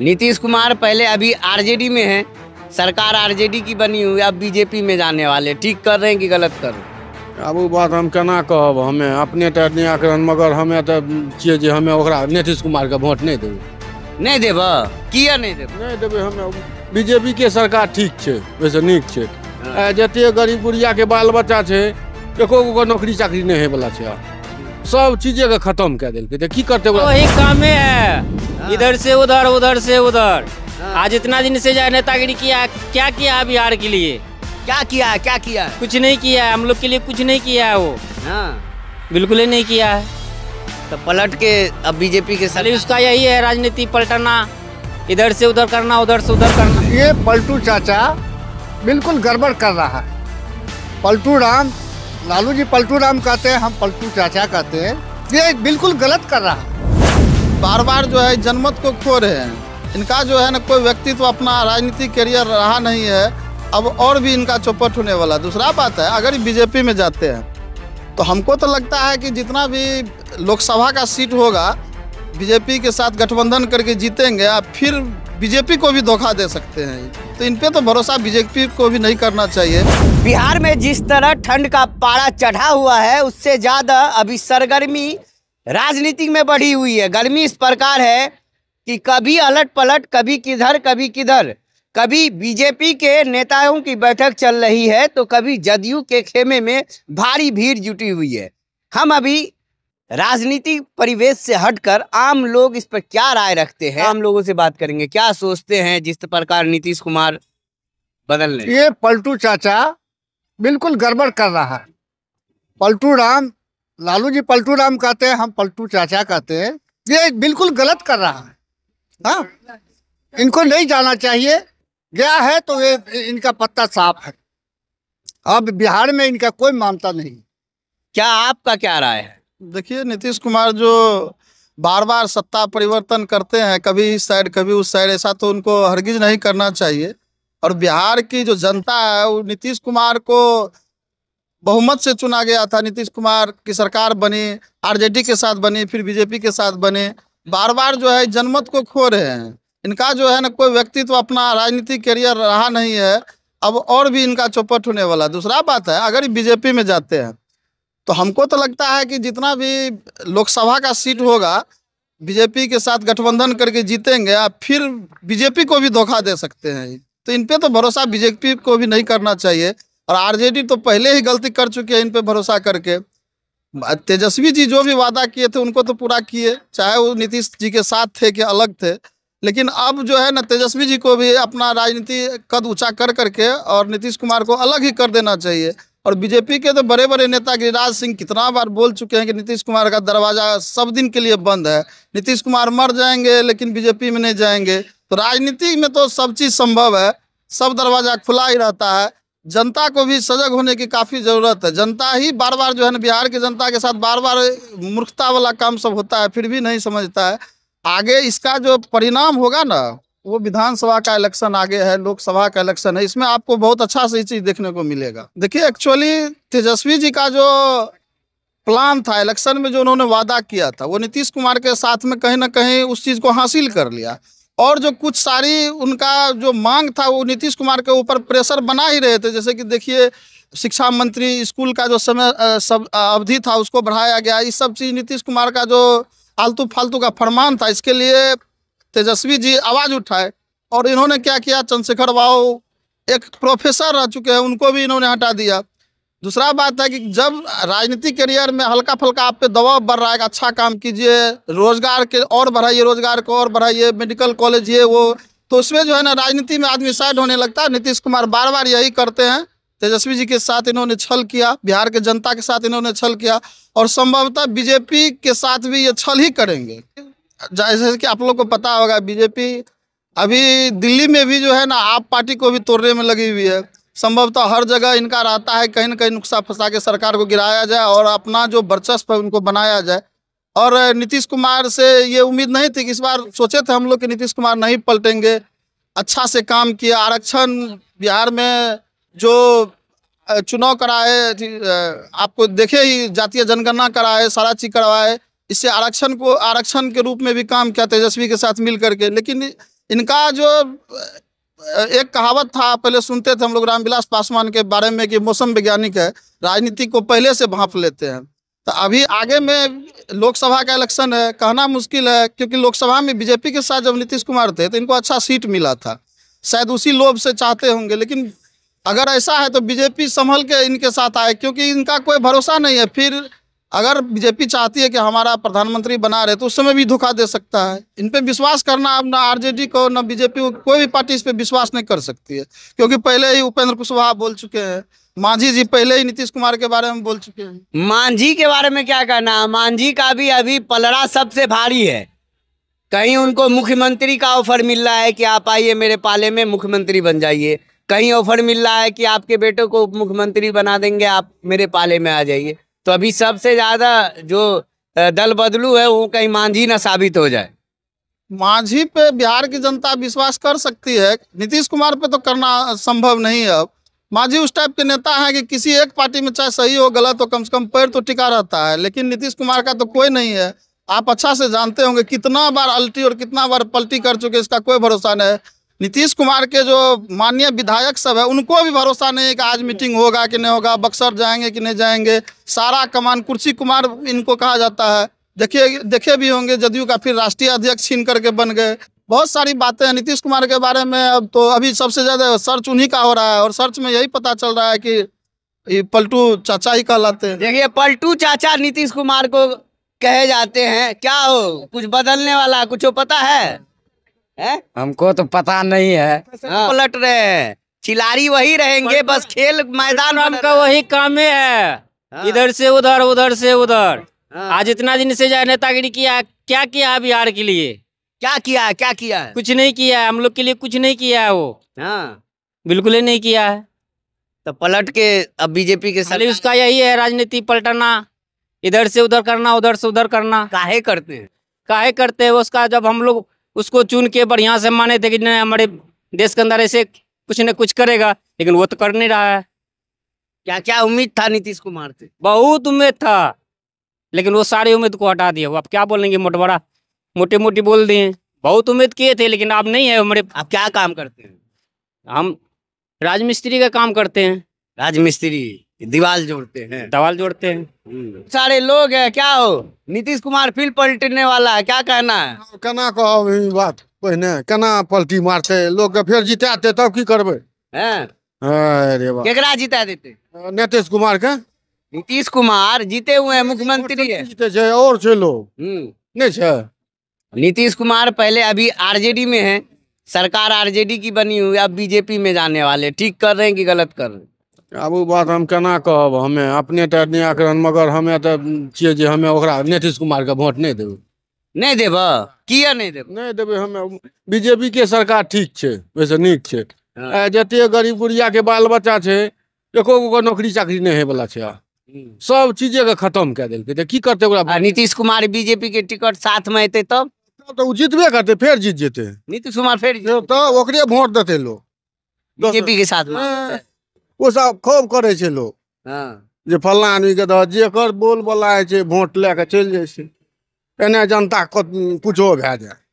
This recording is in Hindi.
नीतीश कुमार पहले अभी आरजेडी में है सरकार आरजेडी की बनी हुई अब बीजेपी में जाने वाले ठीक कर रहे हैं कि गलत कर रहे हैं बात हम केना कह हमें अपने तो निराकरण मगर हमें तो छियै हमें नीतीश कुमार नीतीश वोट नहीं देव नहीं देव किया नहीं देव नहीं देव हमें बीजेपी के सरकार ठीक है वैसे निक है जत गरीब गुड़िया के बाल बच्चा है एको गो नौकरी चाकरी नहीं होइवला छै सब चीज़े खतम खत्म देलकै दिल्क की करते ओही है हाँ। इधर से उधर उधर से उधर हाँ। आज इतना दिन से नेतागिरी किया क्या किया बिहार के लिए क्या किया क्या किया कुछ नहीं किया हम लोग के लिए कुछ नहीं किया है वो हाँ। बिल्कुल ही नहीं किया है तो पलट के अब बीजेपी के साथ उसका यही है राजनीति पलटना इधर से उधर करना उधर से उधर करना ये पलटू चाचा बिल्कुल गड़बड़ कर रहा है पलटू राम लालू जी पलटू राम कहते हैं हम पलटू चाचा कहते हैं ये बिल्कुल गलत कर रहा है बार बार जो है जनमत को खो रहे हैं इनका जो है ना कोई व्यक्तित्व तो अपना राजनीतिक करियर रहा नहीं है अब और भी इनका चौपट होने वाला दूसरा बात है अगर बीजेपी में जाते हैं तो हमको तो लगता है कि जितना भी लोकसभा का सीट होगा बीजेपी के साथ गठबंधन करके जीतेंगे और फिर बीजेपी को भी धोखा दे सकते हैं तो इन पे तो भरोसा बीजेपी को भी नहीं करना चाहिए बिहार में जिस तरह ठंड का पारा चढ़ा हुआ है उससे ज़्यादा अभी सरगर्मी राजनीति में बढ़ी हुई है गर्मी इस प्रकार है कि कभी अलट पलट कभी किधर कभी किधर कभी बीजेपी के नेताओं की बैठक चल रही है तो कभी जदयू के खेमे में भारी भीड़ जुटी हुई है हम अभी राजनीतिक परिवेश से हटकर आम लोग इस पर क्या राय रखते हैं आम लोगों से बात करेंगे क्या सोचते हैं जिस प्रकार नीतीश कुमार बदल ये पलटू चाचा बिल्कुल गड़बड़ कर रहा है पलटू राम लालू जी पलटू राम कहते हैं हम पलटू चाचा कहते हैं ये बिल्कुल गलत कर रहा है हाँ इनको नहीं जाना चाहिए गया है तो ये इनका पत्ता साफ है अब बिहार में इनका कोई मानता नहीं क्या आपका क्या राय है देखिए नीतीश कुमार जो बार बार सत्ता परिवर्तन करते हैं कभी इस साइड कभी उस साइड ऐसा तो उनको हरगिज नहीं करना चाहिए और बिहार की जो जनता है वो नीतीश कुमार को बहुमत से चुना गया था नीतीश कुमार की सरकार बनी आरजेडी के साथ बनी फिर बीजेपी के साथ बने बार बार जो है जनमत को खो रहे हैं इनका जो है ना कोई व्यक्तित्व तो अपना राजनीतिक करियर रहा नहीं है अब और भी इनका चौपट होने वाला दूसरा बात है अगर ये बीजेपी में जाते हैं तो हमको तो लगता है कि जितना भी लोकसभा का सीट होगा बीजेपी के साथ गठबंधन करके जीतेंगे या फिर बीजेपी को भी धोखा दे सकते हैं तो इन पर तो भरोसा बीजेपी को भी नहीं करना चाहिए और आरजेडी तो पहले ही गलती कर चुके हैं इन पर भरोसा करके तेजस्वी जी जो भी वादा किए थे उनको तो पूरा किए चाहे वो नीतीश जी के साथ थे कि अलग थे लेकिन अब जो है ना तेजस्वी जी को भी अपना राजनीति कद ऊंचा कर करके और नीतीश कुमार को अलग ही कर देना चाहिए और बीजेपी के तो बड़े बड़े नेता गिरिराज सिंह कितना बार बोल चुके हैं कि नीतीश कुमार का दरवाज़ा सब दिन के लिए बंद है नीतीश कुमार मर जाएंगे लेकिन बीजेपी में नहीं जाएंगे तो राजनीति में तो सब चीज़ संभव है सब दरवाज़ा खुला ही रहता है जनता को भी सजग होने की काफ़ी ज़रूरत है जनता ही बार बार जो है ना बिहार की जनता के साथ बार बार मूर्खता वाला काम सब होता है फिर भी नहीं समझता है आगे इसका जो परिणाम होगा ना वो विधानसभा का इलेक्शन आगे है लोकसभा का इलेक्शन है इसमें आपको बहुत अच्छा सही चीज़ देखने को मिलेगा देखिए एक्चुअली तेजस्वी जी का जो प्लान था इलेक्शन में जो उन्होंने वादा किया था वो नीतीश कुमार के साथ में कहीं ना कहीं उस चीज़ को हासिल कर लिया और जो कुछ सारी उनका जो मांग था वो नीतीश कुमार के ऊपर प्रेशर बना ही रहे थे जैसे कि देखिए शिक्षा मंत्री स्कूल का जो समय सब अवधि था उसको बढ़ाया गया इस सब चीज़ नीतीश कुमार का जो आलतू फालतू का फरमान था इसके लिए तेजस्वी जी आवाज़ उठाए और इन्होंने क्या किया चंद्रशेखर भाव एक प्रोफेसर रह चुके हैं उनको भी इन्होंने हटा दिया दूसरा बात है कि जब राजनीतिक करियर में हल्का फुल्का आप पे दबाव बढ़ रहा है अच्छा काम कीजिए रोजगार के और बढ़ाइए रोजगार को और बढ़ाइए मेडिकल कॉलेज ये वो तो उसमें जो है ना राजनीति में आदमी साइड होने लगता है नीतीश कुमार बार बार यही करते हैं तेजस्वी जी के साथ इन्होंने छल किया बिहार के जनता के साथ इन्होंने छल किया और संभवतः बीजेपी के साथ भी ये छल ही करेंगे जैसे कि आप लोग को पता होगा बीजेपी अभी दिल्ली में भी जो है ना आप पार्टी को भी तोड़ने में लगी हुई है संभवतः हर जगह इनका रहता है कहीं ना कहीं नुकसान फंसा के सरकार को गिराया जाए और अपना जो वर्चस्व है उनको बनाया जाए और नीतीश कुमार से ये उम्मीद नहीं थी कि इस बार सोचे थे हम लोग कि नीतीश कुमार नहीं पलटेंगे अच्छा से काम किया आरक्षण बिहार में जो चुनाव कराए आपको देखे ही जातीय जनगणना कराए सारा चीज करवाए इससे आरक्षण को आरक्षण के रूप में भी काम किया तेजस्वी के साथ मिल करके लेकिन इनका जो एक कहावत था पहले सुनते थे हम लोग रामविलास पासवान के बारे में कि मौसम वैज्ञानिक है राजनीति को पहले से भाप लेते हैं तो अभी आगे में लोकसभा का इलेक्शन है कहना मुश्किल है क्योंकि लोकसभा में बीजेपी के साथ जब नीतीश कुमार थे तो इनको अच्छा सीट मिला था शायद उसी लोभ से चाहते होंगे लेकिन अगर ऐसा है तो बीजेपी संभल के इनके साथ आए क्योंकि इनका कोई भरोसा नहीं है फिर अगर बीजेपी चाहती है कि हमारा प्रधानमंत्री बना रहे तो उस समय भी धोखा दे सकता है इन पे विश्वास करना अब ना आरजेडी को ना बीजेपी को कोई भी पार्टी इस पे विश्वास नहीं कर सकती है क्योंकि पहले ही उपेंद्र कुशवाहा बोल चुके हैं मांझी जी पहले ही नीतीश कुमार के बारे में बोल चुके हैं मांझी के बारे में क्या कहना है मांझी का भी अभी पलड़ा सबसे भारी है कहीं उनको मुख्यमंत्री का ऑफर मिल रहा है कि आप आइए मेरे पाले में मुख्यमंत्री बन जाइए कहीं ऑफर मिल रहा है कि आपके बेटे को मुख्यमंत्री बना देंगे आप मेरे पाले में आ जाइए तो अभी सबसे ज्यादा जो दल बदलू है वो कहीं मांझी ना साबित हो जाए मांझी पे बिहार की जनता विश्वास कर सकती है नीतीश कुमार पे तो करना संभव नहीं है अब मांझी उस टाइप के नेता है कि किसी एक पार्टी में चाहे सही हो गलत हो कम से कम पैर तो टिका रहता है लेकिन नीतीश कुमार का तो कोई नहीं है आप अच्छा से जानते होंगे कितना बार अल्टी और कितना बार पलटी कर चुके इसका कोई भरोसा नहीं है नीतीश कुमार के जो माननीय विधायक सब है उनको भी भरोसा नहीं है कि आज मीटिंग होगा कि नहीं होगा बक्सर जाएंगे कि नहीं जाएंगे सारा कमान कुर्सी कुमार इनको कहा जाता है देखिए देखे भी होंगे जदयू का फिर राष्ट्रीय अध्यक्ष छीन करके बन गए बहुत सारी बातें हैं नीतीश कुमार के बारे में अब तो अभी सबसे ज़्यादा सर्च उन्हीं का हो रहा है और सर्च में यही पता चल रहा है कि ये पलटू चाचा ही कहलाते हैं देखिए पलटू चाचा नीतीश कुमार को कहे जाते हैं क्या हो कुछ बदलने वाला कुछ हो पता है हमको तो पता नहीं है तो पलट रहे हैं खिलाड़ी वही रहेंगे बस खेल मैदान का वही काम है हाँ। इधर से उधर उधर से उधर हाँ। आज इतना दिन से नेतागिरी किया क्या किया बिहार के लिए क्या किया क्या किया कुछ नहीं किया है हम लोग के लिए कुछ नहीं किया है वो हाँ। बिल्कुल ही नहीं किया है तो पलट के अब बीजेपी के साथ उसका यही है राजनीति पलटना इधर से उधर करना उधर से उधर करना काहे करते हैं काहे करते हैं उसका जब हम लोग उसको चुन के बढ़िया से माने थे कि नहीं हमारे देश के अंदर ऐसे कुछ न कुछ करेगा लेकिन वो तो कर नहीं रहा है क्या क्या उम्मीद था नीतीश कुमार से बहुत उम्मीद था लेकिन वो सारी उम्मीद को हटा दिया वो अब क्या बोलेंगे मोटवाड़ा मोटी मोटी बोल दिए बहुत उम्मीद किए थे लेकिन आप नहीं है हमारे आप क्या काम करते हैं हम राजमिस्त्री का काम करते हैं राजमिस्त्री दीवाल जोड़ते हैं दवाल जोड़ते हैं हम्म। सारे लोग है क्या हो नीतीश कुमार फिर पलटने वाला है क्या कहना है हाँ, कना कहो बात पहने कना पलटी मारते लोग फिर जिताते तब की करबे अरे केकरा जिता देते नीतीश कुमार के नीतीश कुमार जीते हुए हैं मुख्यमंत्री है तो जीते जाए और छै लोग हम्म। नीतीश कुमार पहले अभी आरजेडी में है सरकार आरजेडी की बनी हुई अब बीजेपी में जाने वाले ठीक कर रहे हैं कि गलत कर रहे हैं आबू बात हम केना कहब हमे अपने तो निराकरण मगर हमे तऽ छियै जे हमे ओकरा नीतीश कुमारके भोट नहि देबै नहि देबऽ किया नहि देबै नहि देबै हमे बीजेपी के सरकार ठीक छै ओहिसँ नीक छै आइ जते गरीब के बाल बच्चा छै एको गो नौकरी चाकरी नहि होइवला छै आब सब के खत्म कए देलकै तऽ की करतै ओकरा नीतीश कुमार बीजेपी के टिकट साथमे एतै तब तऽ ओ जितबे करतै फेर जीत जेतै नीतीश कुमार फेर तऽ ओकरे भोट देतै लोग बीजेपी के साथ ओसभ खूब करै लोग लोक हाँ। जे फल्लाँ के दह जेकर बोलबला होइ छै भोट लए कऽ चलि जाइ एने जनता किछो भए जाए